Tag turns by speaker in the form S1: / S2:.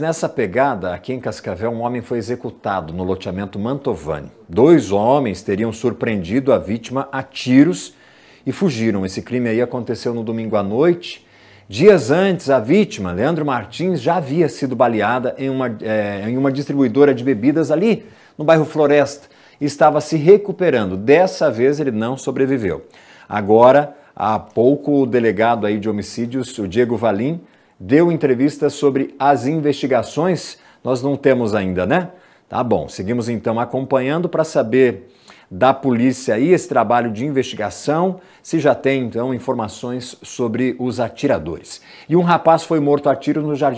S1: Nessa pegada, aqui em Cascavel, um homem foi executado no loteamento Mantovani. Dois homens teriam surpreendido a vítima a tiros e fugiram. Esse crime aí aconteceu no domingo à noite. Dias antes, a vítima, Leandro Martins, já havia sido baleada em uma, é, em uma distribuidora de bebidas ali no bairro Floresta e estava se recuperando. Dessa vez ele não sobreviveu. Agora, há pouco, o delegado aí de homicídios, o Diego Valim, deu entrevista sobre as investigações. Nós não temos ainda, né? Tá bom, seguimos então acompanhando para saber da polícia e esse trabalho de investigação, se já tem então informações sobre os atiradores. E um rapaz foi morto a tiro no jardim.